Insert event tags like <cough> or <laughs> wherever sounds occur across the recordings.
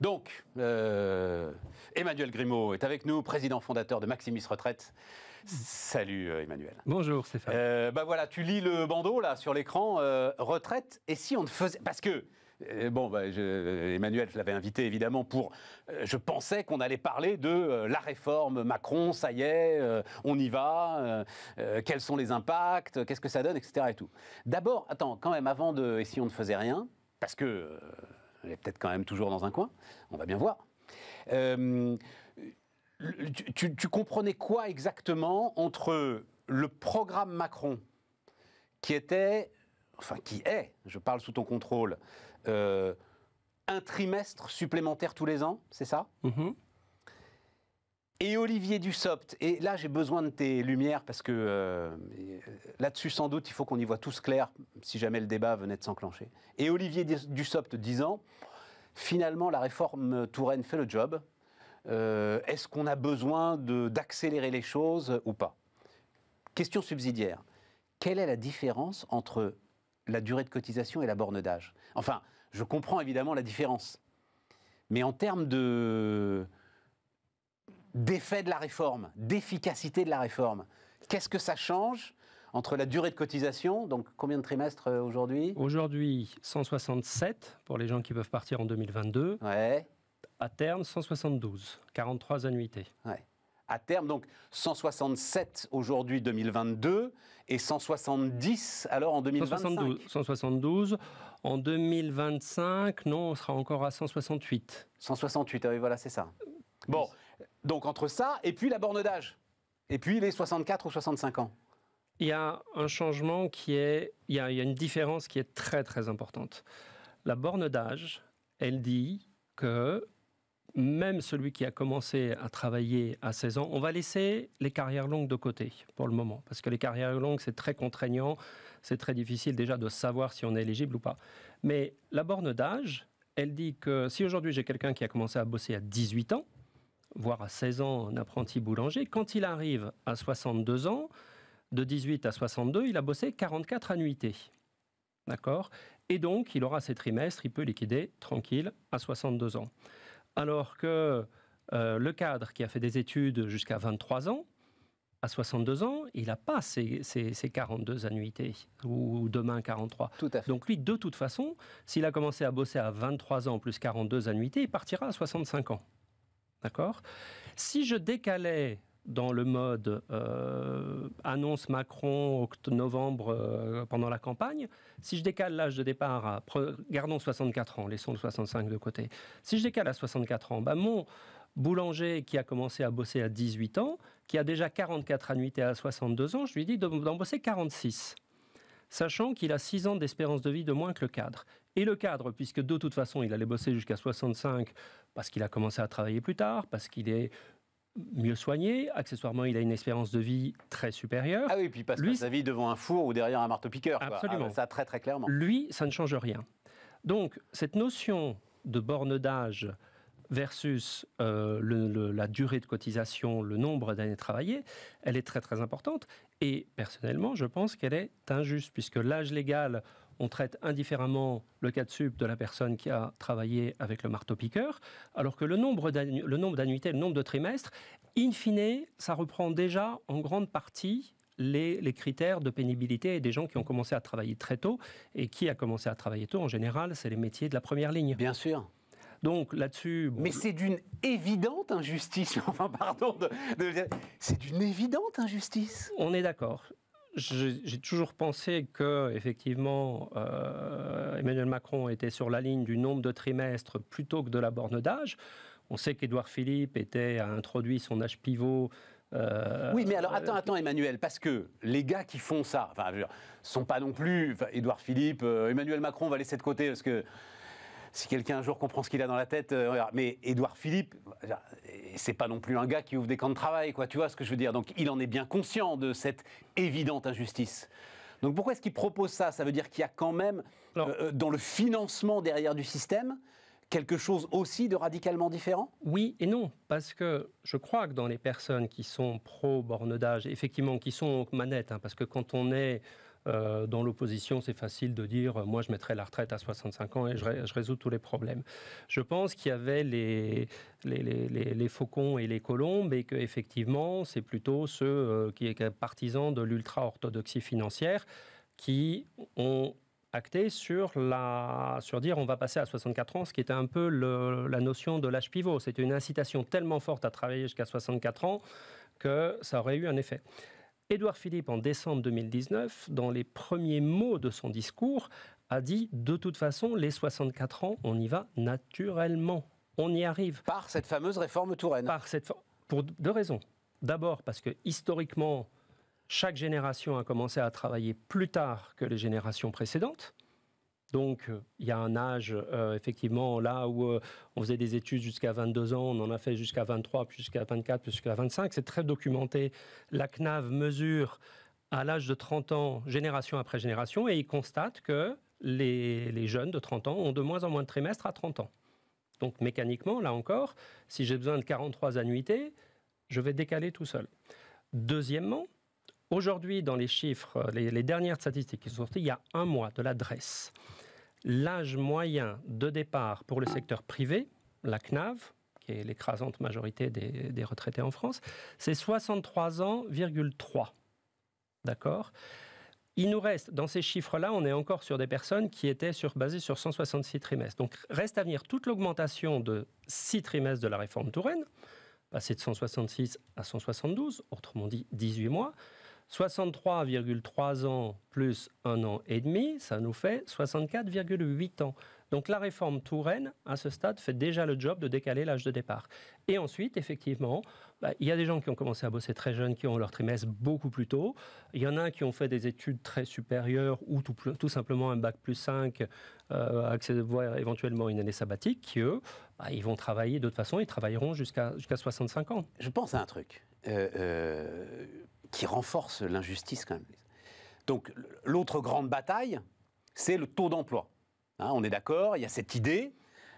Donc, euh, Emmanuel Grimaud est avec nous, président fondateur de Maximis Retraite. Salut euh, Emmanuel. Bonjour Stéphane. Euh, bah voilà, tu lis le bandeau là sur l'écran, euh, retraite, et si on ne faisait... Parce que bon, bah, Emmanuel, je l'avais invité évidemment pour. je pensais qu'on allait parler de la réforme Macron, ça y est, on y va, quels sont les impacts, qu'est-ce que ça donne, etc. Et tout. D'abord, attends, quand même, avant de. Et si on ne faisait rien Parce que elle est peut-être quand même toujours dans un coin. On va bien voir. Euh, tu, comprenais quoi exactement entre le programme Macron, qui était, enfin qui est, je parle sous ton contrôle, euh, un trimestre supplémentaire tous les ans, c'est ça mm-hmm. Et Olivier Dussopt, et là j'ai besoin de tes lumières parce que euh, euh, là-dessus sans doute il faut qu'on y voit tous clair si jamais le débat venait de s'enclencher. Et Olivier Dussopt disant, finalement la réforme Touraine fait le job, euh, est-ce qu'on a besoin d'accélérer les choses ou pas Question subsidiaire, quelle est la différence entre la durée de cotisation et la borne d'âge Enfin, je comprends évidemment la différence, mais en termes de d'effet de la réforme, d'efficacité de la réforme. Qu'est-ce que ça change entre la durée de cotisation, donc combien de trimestres euh, aujourd'hui Aujourd'hui, 167 pour les gens qui peuvent partir en 2022. Ouais. À terme, 172, 43 annuités. À terme, donc 167 aujourd'hui 2022 et 170 alors en 2025. 172, En 2025, non, on sera encore à 168. 168, ah oui, voilà, c'est ça. Bon, donc entre ça et puis la borne d'âge, et puis les 64 ou 65 ans. Il y a un changement qui est, il y a, une différence qui est très très importante. La borne d'âge, elle dit que même celui qui a commencé à travailler à 16 ans, on va laisser les carrières longues de côté pour le moment, parce que les carrières longues, c'est très contraignant, c'est très difficile déjà de savoir si on est éligible ou pas. Mais la borne d'âge, elle dit que si aujourd'hui j'ai quelqu'un qui a commencé à bosser à 18 ans, voire à 16 ans, un apprenti boulanger. Quand il arrive à 62 ans, de 18 à 62, il a bossé 44 annuités. D'accord Et donc, il aura ses trimestres, il peut liquider tranquille à 62 ans. Alors que euh, le cadre qui a fait des études jusqu'à 23 ans, à 62 ans, il n'a pas ses, 42 annuités, ou demain 43. Donc lui, de toute façon, s'il a commencé à bosser à 23 ans plus 42 annuités, il partira à 65 ans. D'accord Si je décalais dans le mode euh, annonce Macron novembre euh, pendant la campagne, si je décale l'âge de départ à gardons 64 ans, laissons le 65 de côté. Si je décale à 64 ans, ben mon boulanger qui a commencé à bosser à 18 ans, qui a déjà 44 annuités à 62 ans, je lui dis d'en bosser 46 sachant qu'il a 6 ans d'espérance de vie de moins que le cadre. Et le cadre, puisque de toute façon, il allait bosser jusqu'à 65 parce qu'il a commencé à travailler plus tard, parce qu'il est mieux soigné, accessoirement il a une espérance de vie très supérieure. Ah oui, puis parce que sa vie devant un four ou derrière un marteau-piqueur. Absolument. Ah, ça très très clairement. Lui, ça ne change rien. Donc cette notion de borne d'âge versus euh, la durée de cotisation, le nombre d'années travaillées, elle est très très importante. Et personnellement, je pense qu'elle est injuste, puisque l'âge légal, on traite indifféremment le cas de sup de la personne qui a travaillé avec le marteau-piqueur, alors que le nombre d'annuités, le nombre de trimestres, in fine, ça reprend déjà en grande partie les, critères de pénibilité des gens qui ont commencé à travailler très tôt. Et qui a commencé à travailler tôt, en général, c'est les métiers de la première ligne. Bien sûr. Donc là-dessus. mais c'est d'une évidente injustice. <laughs> Enfin, pardon. De, c'est d'une évidente injustice. On est d'accord. J'ai toujours pensé que, effectivement, euh, Emmanuel Macron était sur la ligne du nombre de trimestres plutôt que de la borne d'âge. On sait qu'Édouard Philippe était, a introduit son âge pivot euh, oui, mais alors euh, attends, attends, Emmanuel, parce que les gars qui font ça, enfin, sont pas non plus. Édouard Philippe, Emmanuel Macron, va laisser de côté parce que si quelqu'un un jour comprend ce qu'il a dans la tête, euh, mais Édouard Philippe, c'est pas non plus un gars qui ouvre des camps de travail, quoi. Tu vois ce que je veux dire Donc il en est bien conscient de cette évidente injustice. Donc pourquoi est-ce qu'il propose ça Ça veut dire qu'il y a quand même, euh, euh, dans le financement derrière du système, quelque chose aussi de radicalement différent Oui et non, parce que je crois que dans les personnes qui sont pro bornedage effectivement, qui sont manettes, hein, parce que quand on est euh, dans l'opposition, c'est facile de dire euh, moi, je mettrai la retraite à 65 ans et je, résous tous les problèmes. Je pense qu'il y avait les, les, les, les, faucons et les colombes et qu'effectivement, c'est plutôt ceux euh, qui étaient partisans de l'ultra-orthodoxie financière qui ont acté sur, la, sur dire on va passer à 64 ans, ce qui était un peu la notion de l'âge pivot. C'était une incitation tellement forte à travailler jusqu'à 64 ans que ça aurait eu un effet. Édouard Philippe, en décembre 2019, dans les premiers mots de son discours, a dit De toute façon, les 64 ans, on y va naturellement. On y arrive. Par cette fameuse réforme Touraine. Par cette pour deux raisons. D'abord, parce que historiquement, chaque génération a commencé à travailler plus tard que les générations précédentes. Donc, euh, il y a un âge, euh, effectivement, là où euh, on faisait des études jusqu'à 22 ans, on en a fait jusqu'à 23, puis jusqu'à 24, puis jusqu'à 25. C'est très documenté. La CNAV mesure à l'âge de 30 ans, génération après génération, et il constate que les, jeunes de 30 ans ont de moins en moins de trimestres à 30 ans. Donc, mécaniquement, là encore, si j'ai besoin de 43 annuités, je vais décaler tout seul. Deuxièmement, aujourd'hui, dans les chiffres, les, dernières statistiques qui sont sorties il y a un mois de l'adresse, l'âge moyen de départ pour le secteur privé, la CNAV, qui est l'écrasante majorité des, retraités en France, c'est 63 ans,3 D'accord Il nous reste, dans ces chiffres-là, on est encore sur des personnes qui étaient sur, basées sur 166 trimestres. Donc reste à venir toute l'augmentation de 6 trimestres de la réforme Touraine, passer de 166 à 172, autrement dit 18 mois, 63,3 ans plus un an et demi, ça nous fait 64,8 ans. Donc la réforme Touraine, à ce stade, fait déjà le job de décaler l'âge de départ. Et ensuite, effectivement, bah, il y a des gens qui ont commencé à bosser très jeunes, qui ont leur trimestre beaucoup plus tôt. Il y en a qui ont fait des études très supérieures ou tout, simplement un bac plus 5, euh, voire éventuellement une année sabbatique, qui eux, bah, ils vont travailler d'autres toute façon, ils travailleront jusqu'à 65 ans. Je pense à un truc. Euh, euh, qui renforce l'injustice quand même. Donc l'autre grande bataille, c'est le taux d'emploi. Hein, on est d'accord, il y a cette idée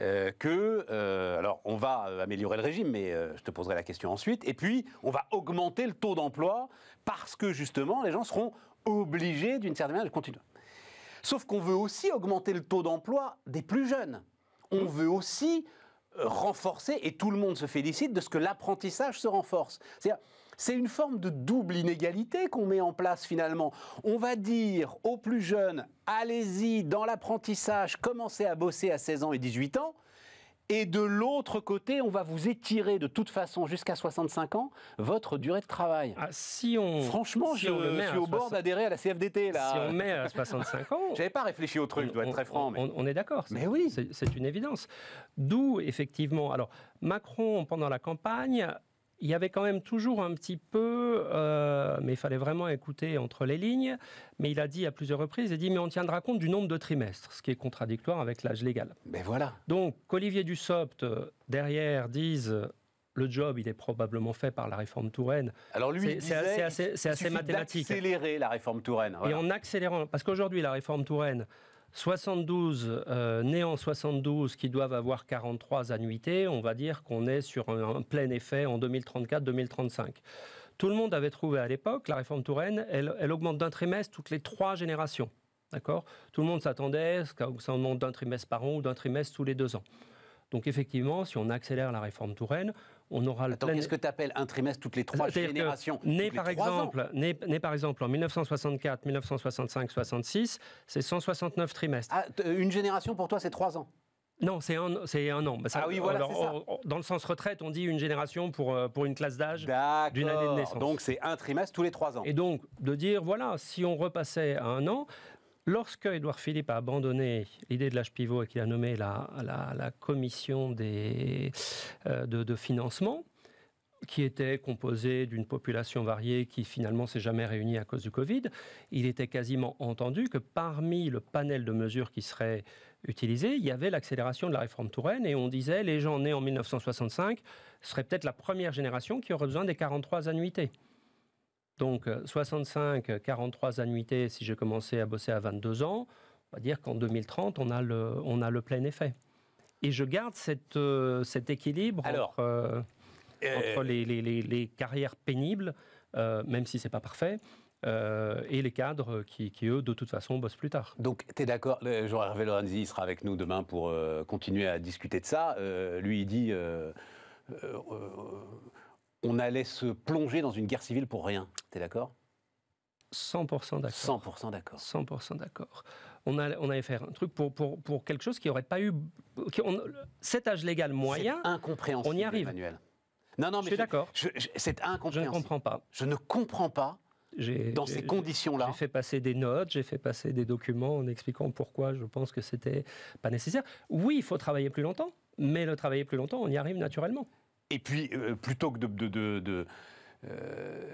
euh, que, euh, alors on va euh, améliorer le régime, mais je te poserai la question ensuite, et puis on va augmenter le taux d'emploi parce que justement les gens seront obligés d'une certaine manière de continuer. Sauf qu'on veut aussi augmenter le taux d'emploi des plus jeunes. On mmh. veut aussi renforcer, et tout le monde se félicite, de ce que l'apprentissage se renforce. C'est-à-dire, c'est une forme de double inégalité qu'on met en place finalement. On va dire aux plus jeunes, allez-y dans l'apprentissage, commencez à bosser à 16 ans et 18 ans. Et de l'autre côté, on va vous étirer de toute façon jusqu'à 65 ans votre durée de travail. Ah, si on... Franchement, je suis au bord d'adhérer à la CFDT. Là. Si on met à 65 ans... <laughs> J'avais pas réfléchi au truc, je dois être très franc. On, on, est d'accord. Mais oui. C'est une évidence. D'où, effectivement... Alors, Macron, pendant la campagne, il y avait quand même toujours un petit peu, euh, mais il fallait vraiment écouter entre les lignes, mais il a dit à plusieurs reprises, il a dit, mais on tiendra compte du nombre de trimestres, ce qui est contradictoire avec l'âge légal. Mais ben voilà. Donc, qu'Olivier Dussopt, euh, derrière, dise, euh, le job, il est probablement fait par la réforme Touraine. Alors lui, c'est assez, mathématique. Accélérer la réforme Touraine. Et en accélérant, parce qu'aujourd'hui, la réforme Touraine, 72 euh, nés en 72 qui doivent avoir 43 annuités, on va dire qu'on est sur un, plein effet en 2034-2035. Tout le monde avait trouvé à l'époque, la réforme Touraine, elle, augmente d'un trimestre toutes les trois générations. D'accord Tout le monde s'attendait à ce que ça augmente d'un trimestre par an ou d'un trimestre tous les deux ans. Donc effectivement, si on accélère la réforme Touraine, on aura le Qu'est-ce que tu appelles un trimestre toutes les trois générations né par, exemple, né, par exemple en 1964, 1965, 66, c'est 169 trimestres. Ah, euh, une génération pour toi, c'est trois ans non, c'est un, c'est un an. Bah, ah oui, voilà, ça. dans le sens retraite, on dit une génération pour, euh, pour une classe d'âge d'une année de naissance. Donc c'est un trimestre tous les trois ans. Et donc, de dire, voilà, si on repassait à un an, Lorsque Édouard Philippe a abandonné l'idée de l'âge pivot et qu'il a nommé la, commission euh, de, financement, qui était composée d'une population variée qui finalement s'est jamais réunie à cause du Covid, il était quasiment entendu que parmi le panel de mesures qui seraient utilisées, il y avait l'accélération de la réforme Touraine et on disait les gens nés en 1965 seraient peut-être la première génération qui aurait besoin des 43 annuités. Donc 65, euh, 43 euh, annuités si j'ai commencé à bosser à 22 ans, on va dire qu'en 2030, on a, le, plein effet. Et je garde euh, cet équilibre entre, les, carrières pénibles, même si c'est pas parfait, et les cadres qui, eux, de toute façon, bossent plus tard. Donc, tu es d'accord Jean-Hervé Lorenzi sera avec nous demain pour continuer à discuter de ça. lui, il dit on allait se plonger dans une guerre civile pour rien. T'es d'accord 100% d'accord. 100% d'accord. 100% d'accord. On, on allait faire un truc pour, quelque chose qui n'aurait pas eu. cet âge légal moyen. Incompréhensible. On y arrive. Emmanuel. Non, non, mais. Je suis d'accord. C'est Je ne comprends pas. Je ne comprends pas. Dans ces conditions-là. J'ai fait passer des notes, j'ai fait passer des documents en expliquant pourquoi je pense que c'était pas nécessaire. Oui, il faut travailler plus longtemps, mais le travailler plus longtemps, on y arrive naturellement. Et puis, euh, plutôt que de, euh,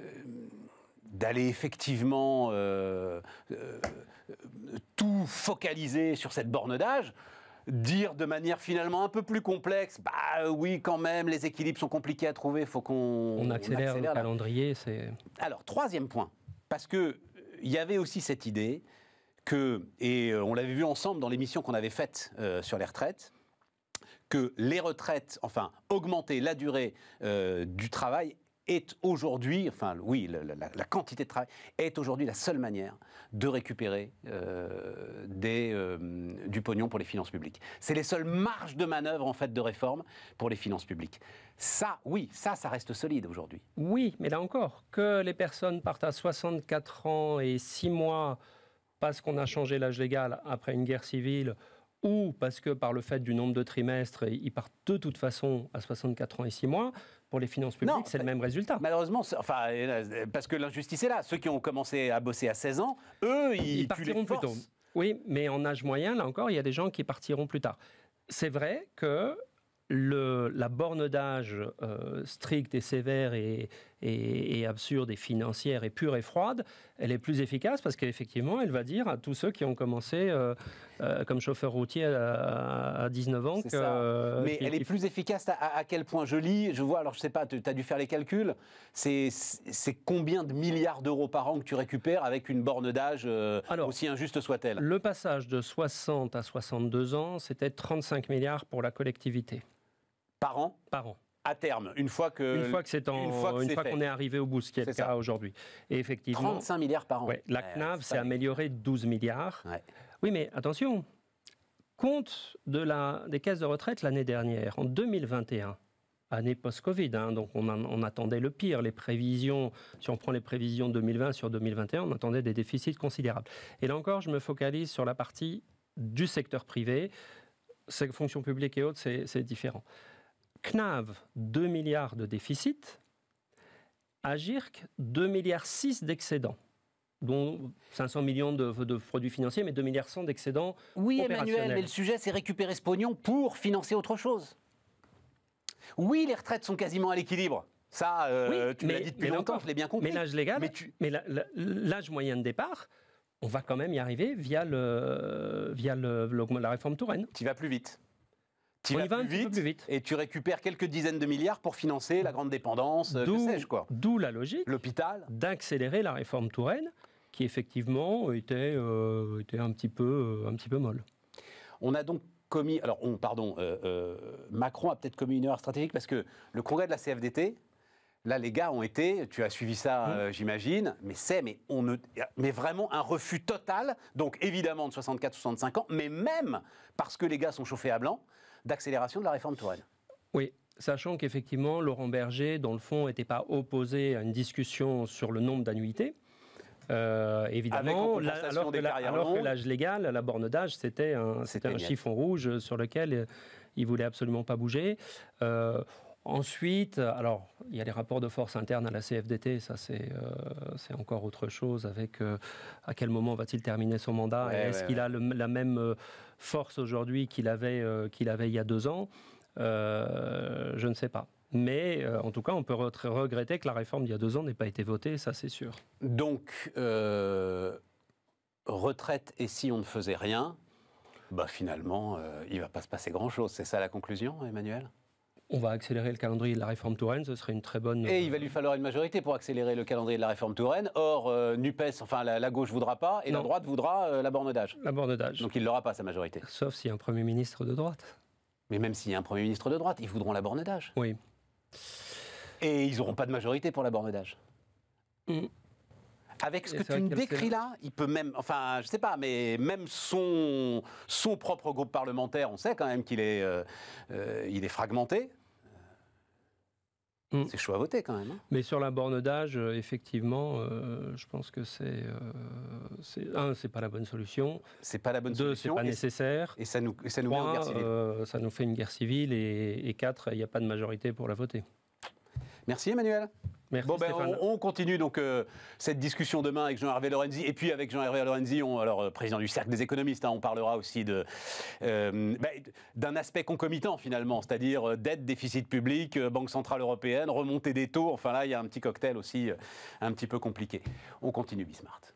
d'aller effectivement euh, tout focaliser sur cette borne d'âge, dire de manière finalement un peu plus complexe, bah oui quand même, les équilibres sont compliqués à trouver, faut qu'on... accélère, le calendrier, Alors, troisième point, parce qu'il y avait aussi cette idée que, et on l'avait vu ensemble dans l'émission qu'on avait faite sur les retraites, que les retraites, enfin, augmenter la durée euh, du travail est aujourd'hui, enfin oui, la, quantité de travail est aujourd'hui la seule manière de récupérer euh, euh, du pognon pour les finances publiques. C'est les seules marges de manœuvre en fait de réforme pour les finances publiques. Ça, oui, ça, ça reste solide aujourd'hui. Oui, mais là encore, que les personnes partent à 64 ans et 6 mois parce qu'on a changé l'âge légal après une guerre civile ou parce que par le fait du nombre de trimestres, ils partent de toute façon à 64 ans et 6 mois. Pour les finances publiques, c'est le même résultat. Malheureusement, enfin, euh, parce que l'injustice est là. Ceux qui ont commencé à bosser à 16 ans, eux, ils, ils partiront plus tôt. Oui, mais en âge moyen, là encore, il y a des gens qui partiront plus tard. C'est vrai que le, la borne d'âge euh, stricte et sévère et, et, absurde et financière et pure et froide, elle est plus efficace parce qu'effectivement, elle va dire à tous ceux qui ont commencé euh, euh, comme chauffeur routier à, 19 ans. Que, euh, Mais elle est plus efficace à, à, quel point Je lis, je vois, alors je sais pas, tu as dû faire les calculs, c'est combien de milliards d'euros par an que tu récupères avec une borne d'âge aussi injuste soit-elle Le passage de 60 à 62 ans, c'était 35 milliards pour la collectivité. Par an Par an à terme, une fois que une fois que c'est en, une fois, qu'on est arrivé au bout, ce qui est, le cas aujourd'hui. Et effectivement, 35 milliards par an. la CNAV s'est améliorée de 12 milliards. Oui, mais attention, compte de la, des caisses de retraite l'année dernière, en 2021, année post-Covid, hein, donc on, attendait le pire, les prévisions, si on prend les prévisions 2020 sur 2021, on attendait des déficits considérables. Et là encore, je me focalise sur la partie du secteur privé, fonction publique et autres, c'est différent. CNAV, 2 milliards de déficit. AGIRC, 2 milliards 6 d'excédent dont 500 millions de, produits financiers, mais 2 milliards 100 d'excédents. Oui, Emmanuel, mais le sujet, c'est récupérer ce pognon pour financer autre chose. Oui, les retraites sont quasiment à l'équilibre. Ça, euh, tu l'as dit depuis longtemps, encore, je bien compris. l'âge légal, mais, l'âge moyen de départ, on va quand même y arriver via, la réforme Touraine. Tu vas plus vite tu vas, plus, vite et tu récupères quelques dizaines de milliards pour financer la grande dépendance, euh, que sais quoi. D'où la logique l'hôpital d'accélérer la réforme Touraine, qui effectivement était, euh, était un, petit peu, euh, un petit peu molle. On a donc commis, alors pardon, Macron a peut-être commis une erreur stratégique parce que le congrès de la CFDT, Là, les gars ont été, tu as suivi ça, mmh. j'imagine, mais c'est mais on ne, mais vraiment un refus total, donc évidemment de 64-65 ans, mais même parce que les gars sont chauffés à blanc, d'accélération de la réforme Touraine. Oui, sachant qu'effectivement, Laurent Berger, dans le fond, n'était pas opposé à une discussion sur le nombre d'annuités. Euh, évidemment, alors, que l'âge légal, la borne d'âge, c'était un, chiffon rouge sur lequel euh, il voulait absolument pas bouger. Euh, Ensuite, alors, il y a les rapports de force internes à la CFDT, ça euh, c'est encore autre chose, avec euh, à quel moment va-t-il terminer son mandat Est-ce qu'il a la même euh, force aujourd'hui qu'il avait, avait il y a deux ans Je ne sais pas. Mais en tout cas, on peut regretter que la réforme d'il y a deux ans n'ait pas été votée, ça c'est sûr. Donc, retraite et si on ne faisait rien, bah finalement, il ne va pas se passer grand-chose. C'est ça la conclusion, Emmanuel on va accélérer le calendrier de la réforme Touraine, ce serait une très bonne... Et euh, il va lui falloir une majorité pour accélérer le calendrier de la réforme Touraine. Or, euh, NUPES, enfin la, gauche gauche voudra pas, et la droite voudra euh, la borne d'âge. La borne d'âge. Donc il n'aura pas sa majorité. Sauf s'il y a un Premier ministre de droite. Mais même s'il y a un Premier ministre de droite, ils voudront la borne d'âge. Oui. Et ils n'auront pas de majorité pour la borne d'âge. Hmm. Avec ce que tu me décris là, il peut même, enfin, je sais pas, mais même son, son propre groupe parlementaire, on sait quand même qu'il est, il est fragmenté. Mm. C'est chaud à voter quand même. Hein. Mais sur la borne d'âge, euh, effectivement, euh, je pense que euh, c'est un, c'est pas la bonne solution. C'est pas la bonne solution. c'est pas nécessaire. Et ça nous, ça met guerre civile. ça nous fait une guerre civile. Et, et quatre, il n'y a pas de majorité pour la voter. Merci Emmanuel bon, ben, on, continue donc euh, cette discussion demain avec Jean-Hervé Lorenzi. Et puis avec Jean-Hervé Lorenzi, alors euh, président du Cercle des économistes, hein, on parlera aussi de, euh, ben, d'un aspect concomitant finalement, c'est-à-dire dette, déficit public, Banque Centrale Européenne, remontée des taux. Enfin là, il y a un petit cocktail aussi un petit peu compliqué. On continue Bismarck.